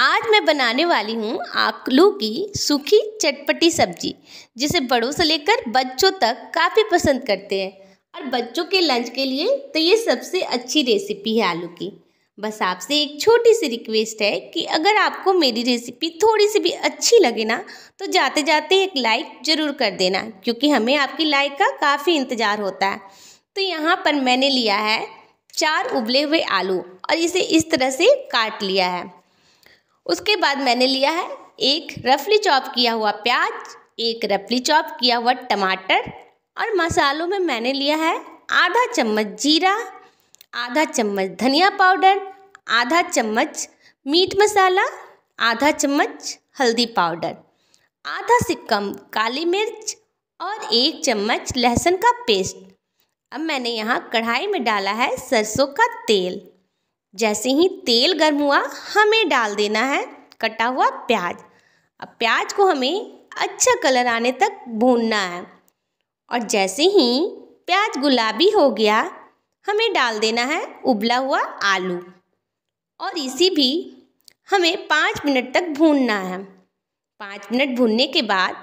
आज मैं बनाने वाली हूँ आलू की सूखी चटपटी सब्जी जिसे बड़ों से लेकर बच्चों तक काफ़ी पसंद करते हैं और बच्चों के लंच के लिए तो ये सबसे अच्छी रेसिपी है आलू की बस आपसे एक छोटी सी रिक्वेस्ट है कि अगर आपको मेरी रेसिपी थोड़ी सी भी अच्छी लगे ना तो जाते जाते एक लाइक ज़रूर कर देना क्योंकि हमें आपकी लाइक का काफ़ी इंतज़ार होता है तो यहाँ पर मैंने लिया है चार उबले हुए आलू और इसे इस तरह से काट लिया है उसके बाद मैंने लिया है एक रफली चॉप किया हुआ प्याज एक रफली चॉप किया हुआ टमाटर और मसालों में मैंने लिया है आधा चम्मच जीरा आधा चम्मच धनिया पाउडर आधा चम्मच मीट मसाला आधा चम्मच हल्दी पाउडर आधा कम काली मिर्च और एक चम्मच लहसुन का पेस्ट अब मैंने यहाँ कढ़ाई में डाला है सरसों का तेल जैसे ही तेल गर्म हुआ हमें डाल देना है कटा हुआ प्याज अब प्याज को हमें अच्छा कलर आने तक भूनना है और जैसे ही प्याज गुलाबी हो गया हमें डाल देना है उबला हुआ आलू और इसी भी हमें पाँच मिनट तक भूनना है पाँच मिनट भूनने के बाद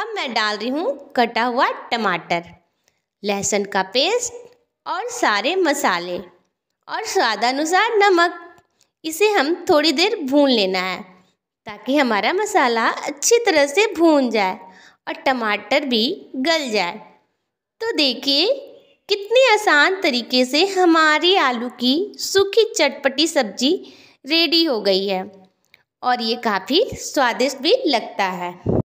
अब मैं डाल रही हूँ कटा हुआ टमाटर लहसुन का पेस्ट और सारे मसाले और स्वादानुसार नमक इसे हम थोड़ी देर भून लेना है ताकि हमारा मसाला अच्छी तरह से भून जाए और टमाटर भी गल जाए तो देखिए कितने आसान तरीके से हमारी आलू की सूखी चटपटी सब्जी रेडी हो गई है और ये काफ़ी स्वादिष्ट भी लगता है